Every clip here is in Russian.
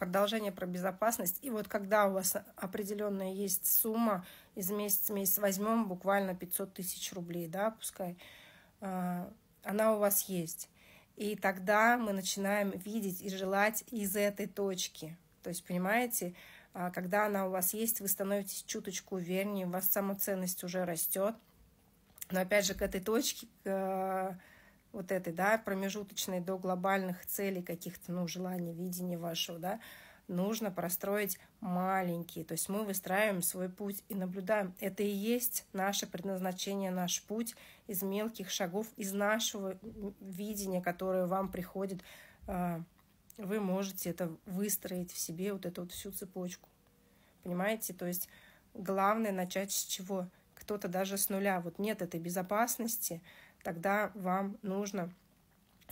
продолжение про безопасность. И вот когда у вас определенная есть сумма, из месяца в месяц возьмем буквально 500 тысяч рублей, да, пускай, а, она у вас есть. И тогда мы начинаем видеть и желать из этой точки. То есть, понимаете, а, когда она у вас есть, вы становитесь чуточку увереннее, у вас самоценность уже растет. Но опять же, к этой точке, а, вот этой, да, промежуточной до глобальных целей каких-то, ну, желаний, видения вашего, да, нужно простроить маленькие. То есть мы выстраиваем свой путь и наблюдаем. Это и есть наше предназначение, наш путь из мелких шагов, из нашего видения, которое вам приходит. А, вы можете это выстроить в себе, вот эту вот всю цепочку. Понимаете? То есть главное начать с чего? Кто-то даже с нуля. Вот нет этой безопасности, тогда вам нужно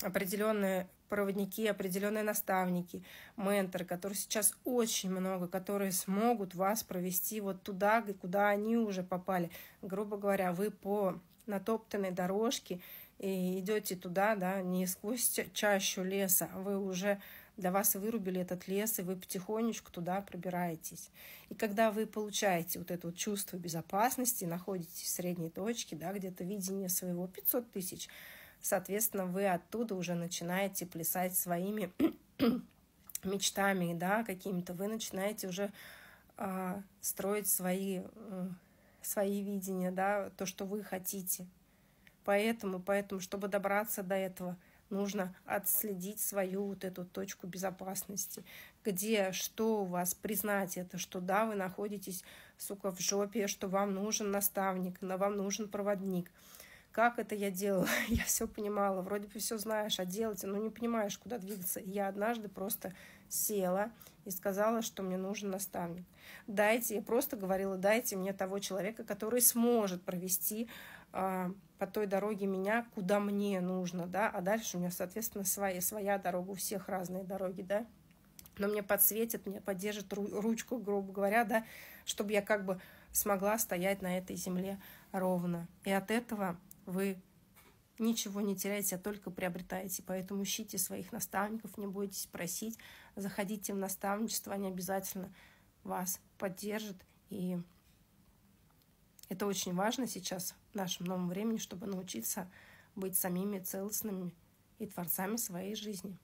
определенные проводники, определенные наставники, менторы, которые сейчас очень много, которые смогут вас провести вот туда, куда они уже попали. Грубо говоря, вы по натоптанной дорожке и идете туда, да, не сквозь чащу леса, вы уже до вас вырубили этот лес, и вы потихонечку туда пробираетесь. И когда вы получаете вот это вот чувство безопасности, находитесь в средней точке, да, где-то видение своего 500 тысяч, соответственно, вы оттуда уже начинаете плясать своими мечтами, да, какими-то, вы начинаете уже э, строить свои, э, свои видения, да, то, что вы хотите. Поэтому, поэтому, чтобы добраться до этого – нужно отследить свою вот эту точку безопасности, где что у вас признать это, что да, вы находитесь, сука, в жопе, что вам нужен наставник, но вам нужен проводник. Как это я делала? Я все понимала, вроде бы все знаешь, а делать, но ну, не понимаешь, куда двигаться. Я однажды просто села и сказала, что мне нужен наставник. Дайте, я просто говорила, дайте мне того человека, который сможет провести а, по той дороге меня, куда мне нужно, да, а дальше у меня, соответственно, своя, своя дорога, у всех разные дороги, да, но мне подсветят, мне поддержит ручку, грубо говоря, да, чтобы я как бы смогла стоять на этой земле ровно. И от этого вы ничего не теряете, а только приобретаете. Поэтому ищите своих наставников, не бойтесь просить, заходите в наставничество, они обязательно вас поддержат и это очень важно сейчас, в нашем новом времени, чтобы научиться быть самими целостными и творцами своей жизни.